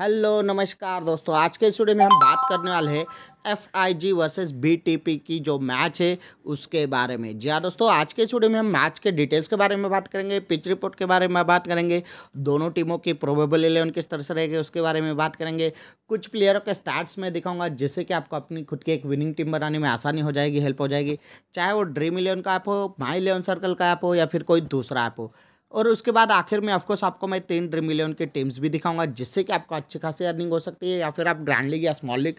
hello नमस्कार दोस्तों आज के स्टूडियो में हम बात करने वाले हैं F I G versus B T P की जो मैच है उसके बारे में जी हाँ दोस्तों आज के स्टूडियो में हम मैच के डिटेल्स के बारे में बात करेंगे पिच रिपोर्ट के बारे में बात करेंगे दोनों टीमों की प्रोबेबल इलेवन किस तरह से रहेगी उसके बारे में बात करेंगे कुछ प्लेयरों के स्टार्ट्स में दिखाऊंगा जिससे कि आपको अपनी खुद की एक विनिंग टीम बनाने में आसानी हो जाएगी हेल्प हो जाएगी चाहे वो ड्रीम इलेवन का ऐप हो माई इलेवन सर्कल का ऐप हो या फिर कोई दूसरा ऐप हो और उसके बाद आखिर में ऑफकोर्स आपको मैं तीन ड्रीम इलेवन के टीम्स भी दिखाऊंगा जिससे कि आपको अच्छी खासी अर्निंग हो सकती है या फिर आप ग्रैंड लीग या स्मॉल लीग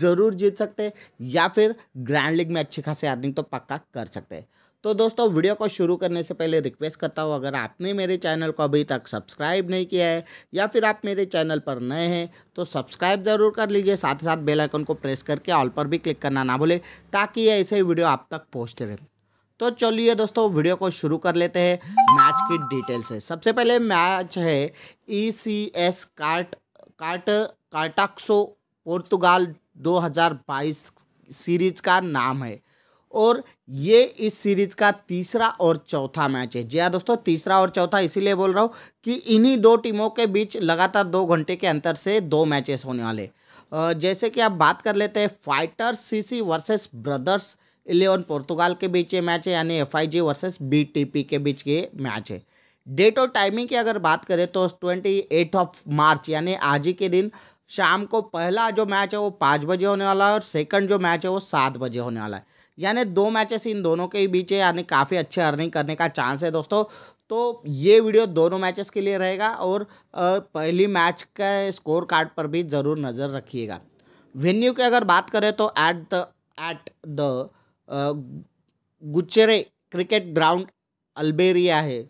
ज़रूर जीत सकते हैं या फिर ग्रैंड लीग में अच्छी खासी अर्निंग तो पक्का कर सकते हैं तो दोस्तों वीडियो को शुरू करने से पहले रिक्वेस्ट करता हूँ अगर आपने मेरे चैनल को अभी तक सब्सक्राइब नहीं किया है या फिर आप मेरे चैनल पर नए हैं तो सब्सक्राइब ज़रूर कर लीजिए साथ ही साथ बेल आइकन को प्रेस करके ऑल पर भी क्लिक करना ना भूलें ताकि ऐसे ही वीडियो आप तक पहुँचते रहें तो चलिए दोस्तों वीडियो को शुरू कर लेते हैं मैच की डिटेल से सबसे पहले मैच है E C S cart cart Cartaxo Portugal 2022 series का नाम है और ये इस सीरीज का तीसरा और चौथा मैच है जी हाँ दोस्तों तीसरा और चौथा इसीलिए बोल रहा हूँ कि इन्हीं दो टीमों के बीच लगातार दो घंटे के अंतर से दो मैचेस होने वाले जैसे कि आप बात कर लेते हैं fighter CC versus brothers eleven Portugal के बीच ये मैच है यानी एफ आई वर्सेस बी के बीच ये मैच है डेट और टाइमिंग की अगर बात करें तो ट्वेंटी एट ऑफ मार्च यानी आज ही के दिन शाम को पहला जो मैच है वो पाँच बजे होने वाला है और सेकंड जो मैच है वो सात बजे होने वाला है यानी दो मैचेस इन दोनों के बीच है यानी काफ़ी अच्छे अर्निंग करने का चांस है दोस्तों तो ये वीडियो दोनों मैचेस के लिए रहेगा और पहली मैच का स्कोर कार्ड पर भी ज़रूर नज़र रखिएगा वेन्यू की अगर बात करें तो at the at the Gucherre cricket ground Albergaria है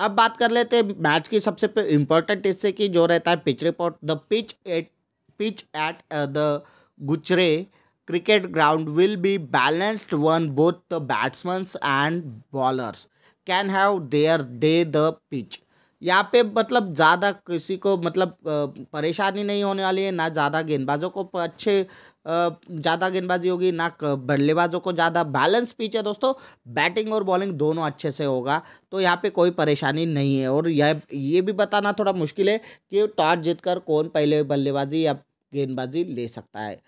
अब बात कर लेते हैं मैच की सबसे इम्पोर्टेंट इससे कि जो रहता है pitch report the pitch at pitch at the Gucherre cricket ground will be balanced one both the batsman and bowlers can have their day the pitch यहाँ पे मतलब ज़्यादा किसी को मतलब परेशानी नहीं होने वाली है ना ज़्यादा गेंदबाजों को अच्छे ज़्यादा गेंदबाजी होगी ना बल्लेबाजों को ज़्यादा बैलेंस पिच है दोस्तों बैटिंग और बॉलिंग दोनों अच्छे से होगा तो यहाँ पे कोई परेशानी नहीं है और यह ये भी बताना थोड़ा मुश्किल है कि टॉस जीतकर कौन पहले बल्लेबाजी या गेंदबाजी ले सकता है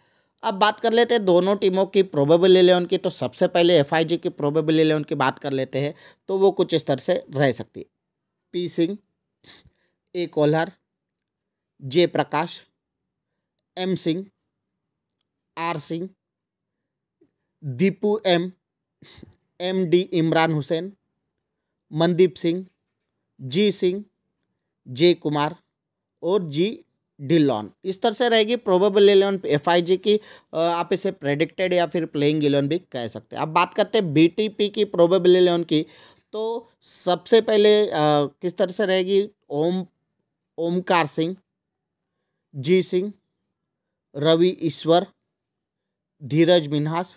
अब बात कर लेते हैं दोनों टीमों की प्रोबेबल इलेवन की तो सबसे पहले एफ की प्रोबेबल इलेवन की बात कर लेते हैं तो वो कुछ स्तर से रह सकती है P Singh A Kolhar J Prakash M Singh R Singh Deepu M M D Imran Hussain Mandeep Singh G Singh J Kumar और जी डिलॉन इस तरह से रहेगी probable eleven F I G की आप इसे प्रेडिक्टेड या फिर प्लेइंग इलेवन भी कह सकते हैं अब बात करते हैं बी टी पी की प्रोबेबल इलेवन की तो सबसे पहले आ, किस तरह से रहेगी Om Omkar Singh G Singh Ravi Ishwar Dheeraj Minhas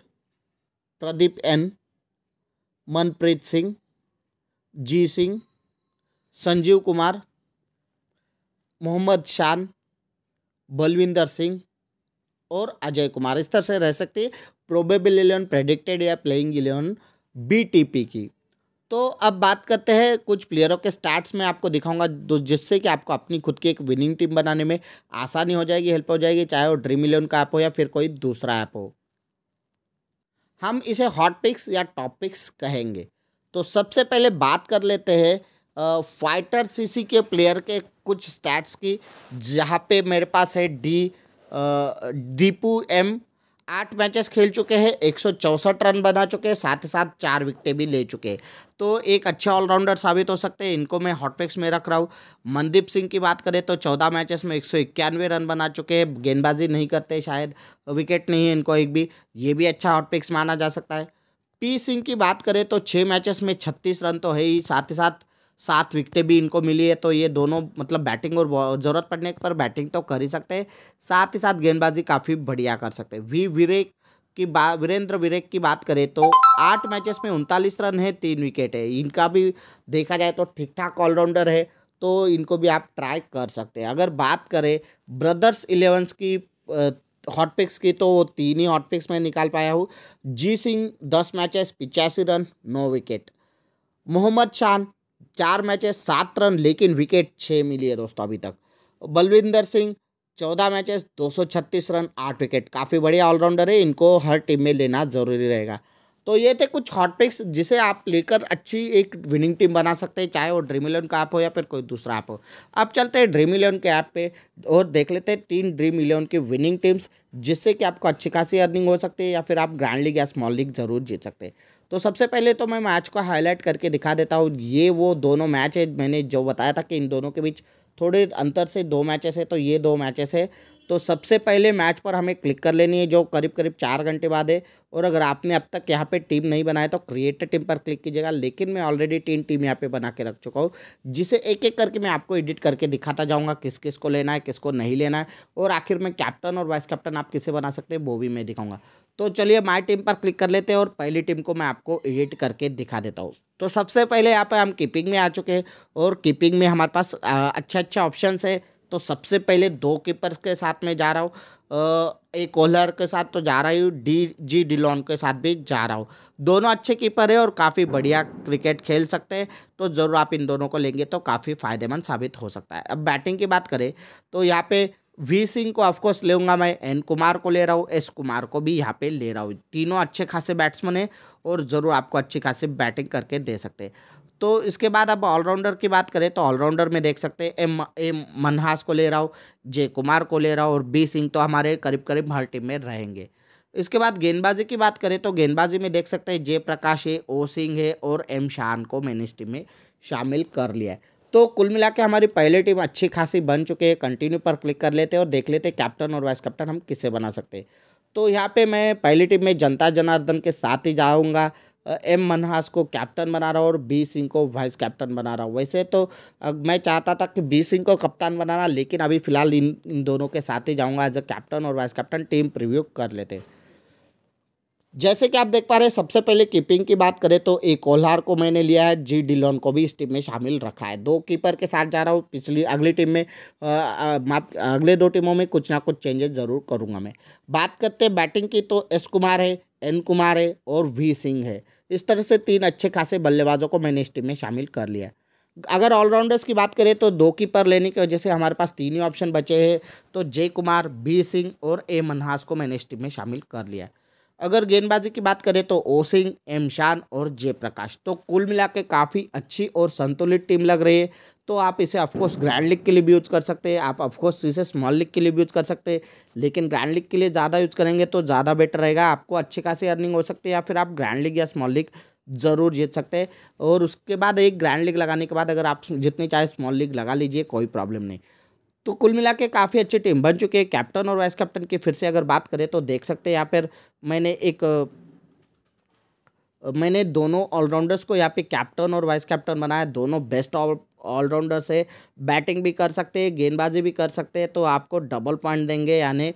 Pradeep N Manpreet Singh G Singh Sanjeev Kumar Mohammad Shan Balwinder Singh और अजय कुमार इस तरह से रह सकती है प्रोबेबल इलेवन प्रेडिक्टेड या प्लेइंग इलेवन बीटीपी की तो अब बात करते हैं कुछ प्लेयरों के स्टार्ट्स में आपको दिखाऊंगा जिससे कि आपको अपनी खुद की एक विनिंग टीम बनाने में आसानी हो जाएगी हेल्प हो जाएगी चाहे वो ड्रीम इलेवन का ऐप हो या फिर कोई दूसरा ऐप हो हम इसे हॉट पिक्स या टॉप पिक्स कहेंगे तो सबसे पहले बात कर लेते हैं फाइटर सीसी के प्लेयर के कुछ स्टैट्स की जहाँ पे मेरे पास है डी दीपू एम आठ मैचेस खेल चुके हैं एक रन बना चुके हैं साथ ही साथ चार विकेटें भी ले चुके हैं तो एक अच्छे ऑलराउंडर साबित हो सकते हैं इनको मैं हॉटपिक्स में रख रहा हूँ मनदीप सिंह की बात करें तो चौदह मैचेस में एक रन बना चुके हैं गेंदबाजी नहीं करते शायद विकेट नहीं है इनको एक भी ये भी अच्छा हॉटपिक्स माना जा सकता है पी सिंह की बात करें तो छः मैचेस में छत्तीस रन तो है ही साथ ही साथ सात विकटें भी इनको मिली है तो ये दोनों मतलब बैटिंग और ज़रूरत पड़ने पर बैटिंग तो कर ही सकते हैं साथ ही साथ गेंदबाजी काफ़ी बढ़िया कर सकते हैं वी विरेक की बात वीरेंद्र विरेक की बात करें तो आठ मैचेस में उनतालीस रन है तीन विकेट है इनका भी देखा जाए तो ठीक ठाक ऑलराउंडर है तो इनको भी आप ट्राई कर सकते हैं अगर बात करें ब्रदर्स इलेवंस की हॉट पिक्स की तो वो तीन ही हॉट पिक्स में निकाल पाया हूँ जी सिंह दस मैचेस पिचासी रन नौ विकेट मोहम्मद शान चार मैचे सात रन लेकिन विकेट छः मिली है दोस्तों अभी तक बलविंदर सिंह चौदह मैचेस छत्तीस रन आठ विकेट काफ़ी बढ़िया ऑलराउंडर है इनको हर टीम में लेना ज़रूरी रहेगा तो ये थे कुछ हॉट पिक्स जिसे आप लेकर अच्छी एक विनिंग टीम बना सकते हैं चाहे वो ड्रीम इलेवन का ऐप हो या फिर कोई दूसरा ऐप हो अब चलते हैं ड्रीम इलेवन के ऐप पे और देख लेते हैं तीन ड्रीम इलेवन की विनिंग टीम्स जिससे कि आपको अच्छी खासी अर्निंग हो सकती है या फिर आप ग्रैंड लीग या स्मॉल लीग जरूर जीत सकते हैं तो सबसे पहले तो मैं मैच को हाईलाइट करके दिखा देता हूँ ये वो दोनों मैच है मैंने जो बताया था कि इन दोनों के बीच थोड़े अंतर से दो मैचेस है तो ये दो मैचेस है तो सबसे पहले मैच पर हमें क्लिक कर लेनी है जो करीब करीब चार घंटे बाद है और अगर आपने अब तक यहाँ पे टीम नहीं बनाया तो क्रिएटर टीम पर क्लिक कीजिएगा लेकिन मैं ऑलरेडी तीन टीम यहाँ पे बना के रख चुका हूँ जिसे एक एक करके मैं आपको एडिट करके दिखाता जाऊँगा किस किस को लेना है किसको नहीं लेना है और आखिर में कैप्टन और वाइस कैप्टन आप किसे बना सकते हैं वो भी मैं दिखाऊँगा तो चलिए माई टीम पर क्लिक कर लेते हैं और पहली टीम को मैं आपको एडिट करके दिखा देता हूँ तो सबसे पहले यहाँ पर हम कीपिंग में आ चुके हैं और कीपिंग में हमारे पास अच्छे अच्छे ऑप्शन है तो सबसे पहले दो कीपर्स के साथ में जा रहा हूँ एक ओलर के साथ तो जा रहा हूँ डी जी डिलोन के साथ भी जा रहा हूँ दोनों अच्छे कीपर है और काफ़ी बढ़िया क्रिकेट खेल सकते हैं तो ज़रूर आप इन दोनों को लेंगे तो काफ़ी फायदेमंद साबित हो सकता है अब बैटिंग की बात करें तो यहाँ पे वी सिंह को ऑफकोर्स लेऊंगा मैं एन कुमार को ले रहा हूँ एस कुमार को भी यहाँ पे ले रहा हूँ तीनों अच्छे खासे बैट्समैन हैं और ज़रूर आपको अच्छी खासी बैटिंग करके दे सकते हैं तो इसके बाद अब ऑलराउंडर की बात करें तो ऑलराउंडर में देख सकते हैं एम एम मनहास को ले रहा हूँ जे कुमार को ले रहा हूँ और बी सिंह तो हमारे करीब करीब हर टीम में रहेंगे इसके बाद गेंदबाजी की बात करें तो गेंदबाजी में देख सकते हैं जय प्रकाश है ओ सिंह है और एम शान को मैंने इस टीम में शामिल कर लिया है तो कुल मिला के हमारी पहले टीम अच्छी खासी बन चुकी है कंटिन्यू पर क्लिक कर लेते हैं और देख लेते हैं कैप्टन और वाइस कैप्टन हम किससे बना सकते हैं तो यहाँ पे मैं पहली टीम में जनता जनार्दन के साथ ही जाऊँगा एम मनहास को कैप्टन बना रहा हूँ और बी सिंह को वाइस कैप्टन बना रहा हूँ वैसे तो मैं चाहता था कि बी सिंह को कप्तान बनाना लेकिन अभी फ़िलहाल इन इन दोनों के साथ ही जाऊँगा एज अ कैप्टन और वाइस कैप्टन टीम प्रिव्यू कर लेते हैं जैसे कि आप देख पा रहे हैं सबसे पहले कीपिंग की बात करें तो एक कोल्हार को मैंने लिया है जी डिलोन को भी इस टीम में शामिल रखा है दो कीपर के साथ जा रहा हूँ पिछली अगली टीम में माफ अगले दो टीमों में कुछ ना कुछ चेंजेस ज़रूर करूँगा मैं बात करते हैं बैटिंग की तो एस कुमार है एन कुमार है और वी सिंह है इस तरह से तीन अच्छे खासे बल्लेबाजों को मैंने इस टीम में शामिल कर लिया है अगर ऑलराउंडर्स की बात करें तो दो कीपर लेने की वजह से हमारे पास तीन ही ऑप्शन बचे हैं तो जय कुमार बी सिंह और ए मनहास को मैंने इस टीम में शामिल कर लिया है अगर गेंदबाजी की बात करें तो ओ सिंह एम शान और जयप्रकाश तो कुल मिला के काफ़ी अच्छी और संतुलित टीम लग रही है तो आप इसे ऑफकोर्स ग्रैंड लीग के लिए भी यूज़ कर सकते हैं आप ऑफकोर्स इसे स्मॉल लीग के लिए भी यूज़ कर सकते हैं लेकिन ग्रैंड लीग के लिए ज़्यादा यूज़ करेंगे तो ज़्यादा बेटर रहेगा आपको अच्छी खासी अर्निंग हो सकती है या फिर आप ग्रैंड लीग या स्मॉल लीग ज़रूर जीत सकते हैं और उसके बाद एक ग्रैंड लीग लगाने के बाद अगर आप जितनी चाहे स्मॉल लीग लगा लीजिए कोई प्रॉब्लम नहीं तो कुल मिला के काफ़ी अच्छी टीम बन चुकी है कैप्टन और वाइस कैप्टन की फिर से अगर बात करें तो देख सकते हैं यहाँ पर मैंने एक मैंने दोनों ऑलराउंडर्स को यहाँ पे कैप्टन और वाइस कैप्टन बनाया दोनों बेस्ट ऑलराउंडर्स है बैटिंग भी कर सकते हैं गेंदबाजी भी कर सकते हैं तो आपको डबल पॉइंट देंगे यानी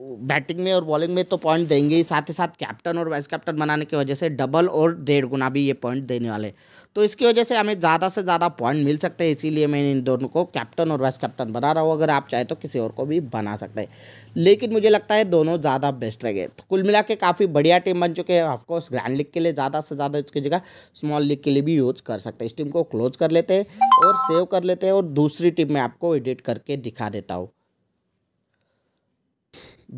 बैटिंग में और बॉलिंग में तो पॉइंट देंगे ही साथ ही साथ कैप्टन और वाइस कैप्टन बनाने की वजह से डबल और डेढ़ गुना भी ये पॉइंट देने वाले तो इसकी वजह से हमें ज़्यादा से ज़्यादा पॉइंट मिल सकते हैं इसीलिए मैं इन दोनों को कैप्टन और वाइस कैप्टन बना रहा हूँ अगर आप चाहे तो किसी और को भी बना सकते हैं लेकिन मुझे लगता है दोनों ज़्यादा बेस्ट रहेंगे तो कुल मिला के काफ़ी बढ़िया टीम बन चुके हैं ऑफकोर्स ग्रैंड लीग के लिए ज़्यादा से ज़्यादा इसकी जगह स्मॉल लीग के लिए भी यूज कर सकते हैं इस टीम को क्लोज कर लेते हैं और सेव कर लेते हैं और दूसरी टीम में आपको एडिट करके दिखा देता हूँ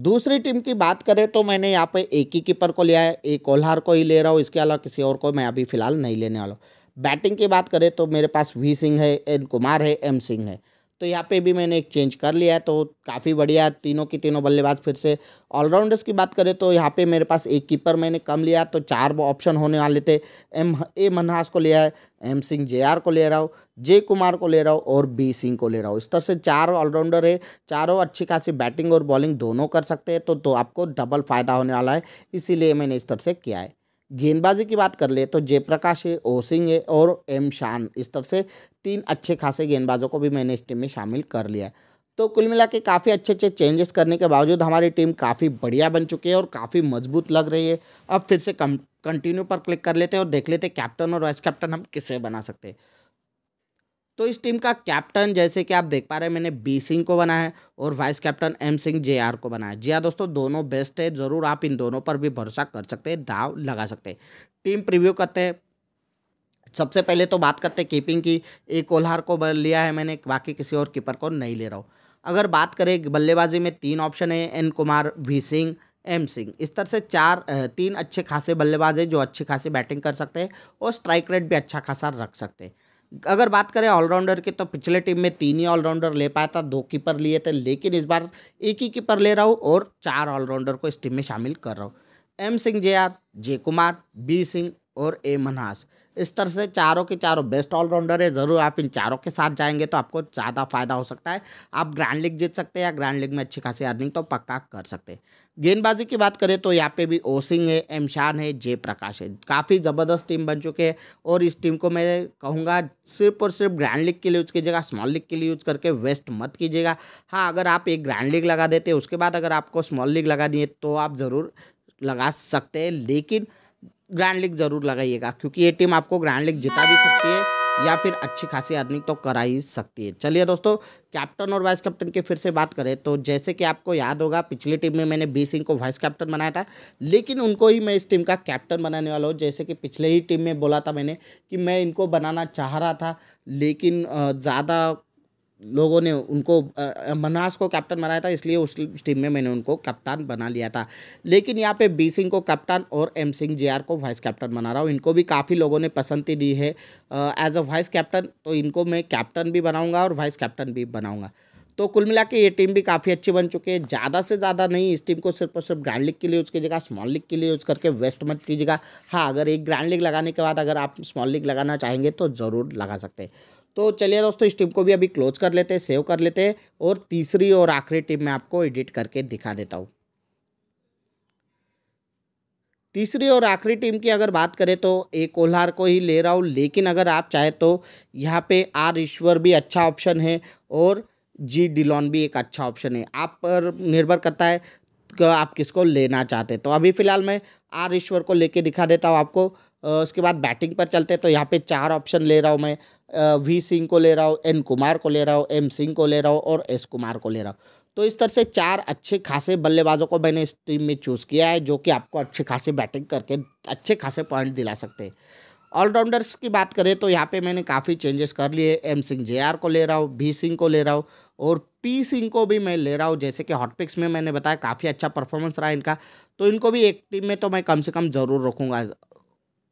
दूसरी टीम की बात करें तो मैंने यहाँ पे एक ही कीपर को लिया है एक कोल्हार को ही ले रहा हूँ इसके अलावा किसी और को मैं अभी फिलहाल नहीं लेने वाला हूँ बैटिंग की बात करें तो मेरे पास वी सिंह है एन कुमार है एम सिंह है तो यहाँ पे भी मैंने एक चेंज कर लिया है तो काफ़ी बढ़िया तीनों की तीनों बल्लेबाज फिर से ऑलराउंडर्स की बात करें तो यहाँ पे मेरे पास एक कीपर मैंने कम लिया तो चार ऑप्शन होने वाले थे एम ए मनहास को लिया है एम सिंह जे आर को ले रहा हूँ जे कुमार को ले रहा हूँ और बी सिंह को ले रहा हूँ इस तरह से चार ऑलराउंडर है चारों अच्छी खासी बैटिंग और बॉलिंग दोनों कर सकते हैं तो, तो आपको डबल फ़ायदा होने वाला है इसीलिए मैंने इस तरह से किया है गेंदबाजी की बात कर ले तो जयप्रकाश है ओ सिंह है और एम शान इस तरह से तीन अच्छे खासे गेंदबाजों को भी मैंने इस टीम में शामिल कर लिया है तो कुल मिला के काफ़ी अच्छे अच्छे चेंजेस करने के बावजूद हमारी टीम काफ़ी बढ़िया बन चुकी है और काफ़ी मजबूत लग रही है अब फिर से कंटिन्यू पर क्लिक कर लेते हैं और देख लेते हैं कैप्टन और वाइस कैप्टन हम किसे बना सकते हैं तो इस टीम का कैप्टन जैसे कि आप देख पा रहे हैं मैंने बी सिंह को बनाया है और vice captain M Singh J R को बनाया है जी हाँ दोस्तों दोनों बेस्ट है ज़रूर आप इन दोनों पर भी भरोसा कर सकते हैं दाव लगा सकते हैं टीम प्रिव्यू करते हैं सबसे पहले तो बात करते हैं कीपिंग की एक कोल्हार को लिया है मैंने बाकी किसी और कीपर को नहीं ले रहा हूँ अगर बात करें बल्लेबाजी में तीन ऑप्शन है N Kumar V Singh M Singh इस तरह से चार तीन अच्छे खासे बल्लेबाज हैं जो अच्छी खासी बैटिंग कर सकते हैं और स्ट्राइक रेट भी अच्छा खासा रख सकते हैं अगर बात करें ऑलराउंडर की तो पिछले टीम में तीन ही ऑलराउंडर ले पाया था दो कीपर लिए थे लेकिन इस बार एक ही कीपर ले रहा हूँ और चार ऑलराउंडर को इस टीम में शामिल कर रहा हूँ M Singh J R J Kumar B Singh और ए मनहास इस तरह से चारों के चारों बेस्ट ऑलराउंडर है ज़रूर आप इन चारों के साथ जाएंगे तो आपको ज़्यादा फायदा हो सकता है आप ग्रैंड लीग जीत सकते हैं या ग्रैंड लीग में अच्छी खासी अर्निंग तो पक्का कर सकते हैं गेंदबाजी की बात करें तो यहाँ पे भी ओ सिंह है एम शान है जय प्रकाश है काफ़ी ज़बरदस्त टीम बन चुके हैं और इस टीम को मैं कहूँगा सिर्फ और सिर्फ ग्रैंड लीग के लिए यूज़ कीजिएगा स्मॉल लीग के लिए यूज़ करके वेस्ट मत कीजिएगा हाँ अगर आप एक ग्रैंड लीग लगा देते उसके बाद अगर आपको स्मॉल लीग लगानी है तो आप ज़रूर लगा सकते हैं लेकिन ग्रैंड लीग जरूर लगाइएगा क्योंकि ये टीम आपको ग्रैंड लीग जिता भी सकती है या फिर अच्छी खासी अर्निंग तो करा ही सकती है चलिए दोस्तों कैप्टन और वाइस कैप्टन की फिर से बात करें तो जैसे कि आपको याद होगा पिछली टीम में मैंने बी सिंह को वाइस कैप्टन बनाया था लेकिन उनको ही मैं इस टीम का कैप्टन बनाने वाला हूँ जैसे कि पिछले ही टीम में बोला था मैंने कि मैं इनको बनाना चाह रहा था लेकिन ज़्यादा लोगों ने उनको मनास को कैप्टन बनाया था इसलिए उस टीम में मैंने उनको कप्तान बना लिया था लेकिन यहाँ पे बी सिंह को कप्तान और एम सिंह जे को वाइस कैप्टन बना रहा हूँ इनको भी काफ़ी लोगों ने पसंद दी है एज अ वाइस कैप्टन तो इनको मैं कैप्टन भी बनाऊँगा और वाइस कैप्टन भी बनाऊँगा तो कुल मिला के ये टीम भी काफ़ी अच्छी बन चुकी है ज़्यादा से ज़्यादा नहीं इस टीम को सिर्फ और सिर्फ ग्रैंड लीग के लिए यूज़ कीजिएगा स्मॉल लीग के लिए यूज़ करके वेस्ट मत कीजिएगा हाँ अगर एक ग्रैंड लीग लगाने के बाद अगर आप स्मॉल लीग लगाना चाहेंगे तो ज़रूर लगा सकते हैं तो चलिए दोस्तों इस टिप को भी अभी क्लोज कर लेते हैं सेव कर लेते हैं और तीसरी और आखिरी टिप मैं आपको एडिट करके दिखा देता हूँ तीसरी और आखिरी टीम की अगर बात करें तो ए कोल्हार को ही ले रहा हूँ लेकिन अगर आप चाहे तो यहाँ पे आर ईश्वर भी अच्छा ऑप्शन है और जी डिलॉन भी एक अच्छा ऑप्शन है आप पर निर्भर करता है कि आप किसको लेना चाहते तो अभी फ़िलहाल मैं आर ईश्वर को लेके दिखा देता हूँ आपको उसके बाद बैटिंग पर चलते तो यहाँ पर चार ऑप्शन ले रहा हूँ मैं वी सिंह को ले रहा हूँ एन कुमार को ले रहा हूँ एम सिंह को ले रहा हूँ और एस कुमार को ले रहा हूँ तो इस तरह से चार अच्छे खासे बल्लेबाजों को मैंने इस टीम में चूज़ किया है जो कि आपको अच्छे खासे बैटिंग करके अच्छे खासे पॉइंट दिला सकते हैं ऑलराउंडर्स की बात करें तो यहाँ पे मैंने काफ़ी चेंजेस कर लिए एम सिंह जे को ले रहा हूँ बी सिंह को ले रहा हूँ और पी सिंह को भी मैं ले रहा हूँ जैसे कि हॉटपिक्स में मैंने बताया काफ़ी अच्छा परफॉर्मेंस रहा इनका तो इनको भी एक टीम में तो मैं कम से कम ज़रूर रखूँगा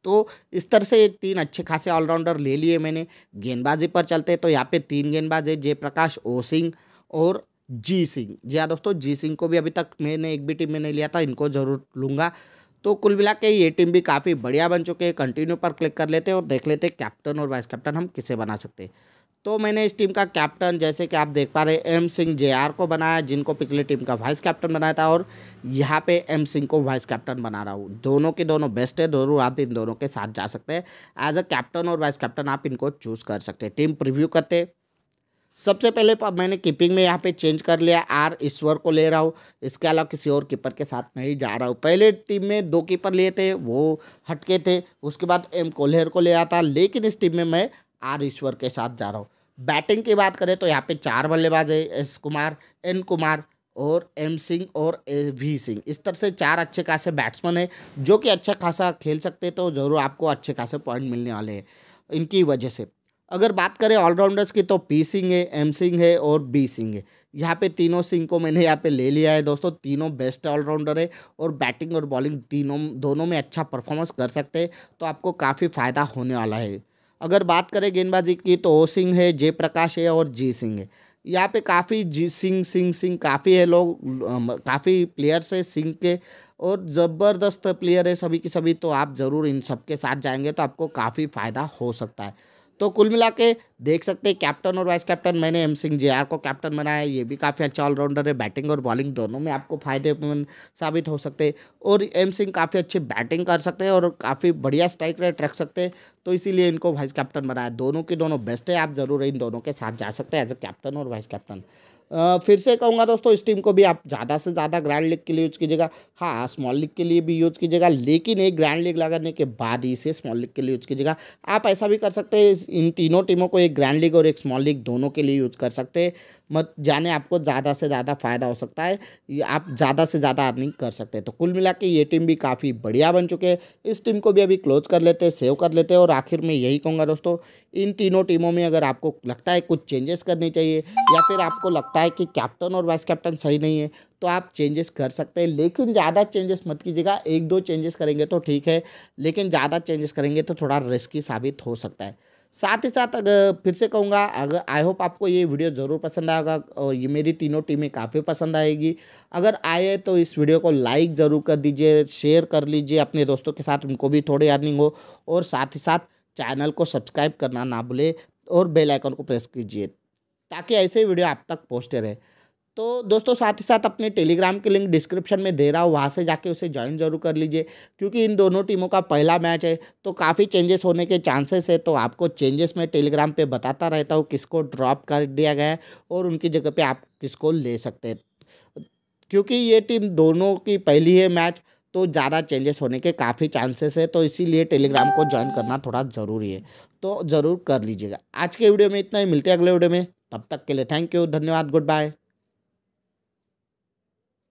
तो इस तरह से तीन अच्छे खासे ऑलराउंडर ले लिए मैंने गेंदबाजी पर चलते तो यहाँ पे तीन गेंदबाज है जयप्रकाश ओ सिंह और जी सिंह जी हाँ दोस्तों जी सिंह को भी अभी तक मैंने एक भी टीम में नहीं लिया था इनको ज़रूर लूँगा तो कुल मिला के ये टीम भी काफ़ी बढ़िया बन चुके हैं कंटिन्यू पर क्लिक कर लेते हैं और देख लेते हैं कैप्टन और वाइस कैप्टन हम किसे बना सकते हैं तो मैंने इस टीम का कैप्टन जैसे कि आप देख पा रहे एम सिंह जे आर को बनाया जिनको पिछली टीम का वाइस कैप्टन बनाया था और यहाँ पे एम सिंह को वाइस कैप्टन बना रहा हूँ दोनों के दोनों बेस्ट है दोनों आप इन दोनों के साथ जा सकते हैं एज अ कैप्टन और वाइस कैप्टन आप इनको चूज़ कर सकते हैं टीम प्रिव्यू करते सबसे पहले मैंने कीपिंग में यहाँ पे चेंज कर लिया आर ईश्वर को ले रहा हूँ इसके अलावा किसी और कीपर के साथ नहीं जा रहा हूँ पहले टीम में दो कीपर लिए थे वो हटके थे उसके बाद एम कोल्हेर को ले आता लेकिन इस टीम में मैं आर ईश्वर के साथ जा रहा हूँ बैटिंग की बात करें तो यहाँ पे चार बल्लेबाज है एस कुमार एन कुमार और एम सिंह और ए वी सिंह इस तरह से चार अच्छे खासे बैट्समैन है जो कि अच्छा खासा खेल सकते हैं तो ज़रूर आपको अच्छे खासे पॉइंट मिलने वाले हैं इनकी वजह से अगर बात करें ऑलराउंडर्स की तो पी सिंह है एम सिंह है और बी सिंह है यहाँ पे तीनों सिंह को मैंने यहाँ पे ले लिया है दोस्तों तीनों बेस्ट ऑलराउंडर है और बैटिंग और बॉलिंग तीनों दोनों में अच्छा परफॉर्मेंस कर सकते हैं तो आपको काफ़ी फ़ायदा होने वाला है अगर बात करें गेंदबाजी की तो ओ सिंह है जयप्रकाश है और जी सिंह है यहाँ पे काफ़ी जी सिंह सिंह सिंह काफ़ी है लोग काफ़ी प्लेयर्स है सिंह के और ज़बरदस्त प्लेयर है सभी के सभी तो आप ज़रूर इन सब के साथ जाएंगे तो आपको काफ़ी फ़ायदा हो सकता है तो कुल मिला के देख सकते हैं कैप्टन और वाइस कैप्टन मैंने एम सिंह जे को कैप्टन बनाया है ये भी काफ़ी अच्छा ऑलराउंडर है बैटिंग और बॉलिंग दोनों में आपको फायदेमंद साबित हो सकते हैं और एम सिंह काफ़ी अच्छी बैटिंग कर सकते हैं और काफ़ी बढ़िया स्ट्राइक रेट रख सकते हैं तो इसीलिए इनको वाइस कैप्टन बनाया दोनों के दोनों बेस्ट है आप ज़रूर इन दोनों के साथ जा सकते हैं एज ए कैप्टन और वाइस कैप्टन फिर से कहूँगा दोस्तों इस टीम को भी आप ज़्यादा से ज़्यादा ग्रैंड लीग के लिए यूज़ कीजिएगा हाँ स्मॉल लीग के लिए भी यूज़ कीजिएगा लेकिन एक ग्रैंड लीग लगाने के बाद ही इसे स्मॉल लीग के लिए यूज़ कीजिएगा आप ऐसा भी कर सकते हैं इन तीनों टीमों को एक ग्रैंड लीग और एक स्मॉल लीग दोनों के लिए यूज़ कर सकते हैं मत जाने आपको ज़्यादा से ज़्यादा फ़ायदा हो सकता है आप ज़्यादा से ज़्यादा अर्निंग कर सकते हैं तो कुल मिला के ये टीम भी काफ़ी बढ़िया बन चुके हैं इस टीम को भी अभी क्लोज कर लेते हैं सेव कर लेते हैं और आखिर में यही कहूँगा दोस्तों इन तीनों टीमों में अगर आपको लगता है कुछ चेंजेस करने चाहिए या फिर आपको लगता है कि कैप्टन और वाइस कैप्टन सही नहीं है तो आप चेंजेस कर सकते हैं लेकिन ज़्यादा चेंजेस मत कीजिएगा एक दो चेंजेस करेंगे तो ठीक है लेकिन ज़्यादा चेंजेस करेंगे तो थोड़ा रिस्की साबित हो सकता है साथ ही साथ अगर फिर से कहूँगा अगर आई होप आपको ये वीडियो ज़रूर पसंद आएगा और ये मेरी तीनों टीमें काफ़ी पसंद आएगी अगर आए तो इस वीडियो को लाइक ज़रूर कर दीजिए शेयर कर लीजिए अपने दोस्तों के साथ उनको भी थोड़ी अर्निंग हो और साथ ही साथ चैनल को सब्सक्राइब करना ना भूले और बेल आइकन को प्रेस कीजिए ताकि ऐसे वीडियो आप तक पहुँचते रहे तो दोस्तों साथ ही साथ अपने टेलीग्राम के लिंक डिस्क्रिप्शन में दे रहा हूँ वहाँ से जाके उसे ज्वाइन जरूर कर लीजिए क्योंकि इन दोनों टीमों का पहला मैच है तो काफ़ी चेंजेस होने के चांसेस है तो आपको चेंजेस में टेलीग्राम पे बताता रहता हूँ किसको ड्रॉप कर दिया गया है और उनकी जगह पे आप किसको ले सकते हैं क्योंकि ये टीम दोनों की पहली है मैच तो ज़्यादा चेंजेस होने के काफ़ी चांसेस है तो इसीलिए टेलीग्राम को ज्वाइन करना थोड़ा ज़रूरी है तो ज़रूर कर लीजिएगा आज के वीडियो में इतना ही मिलते हैं अगले वीडियो में तब तक के लिए थैंक यू धन्यवाद गुड बाय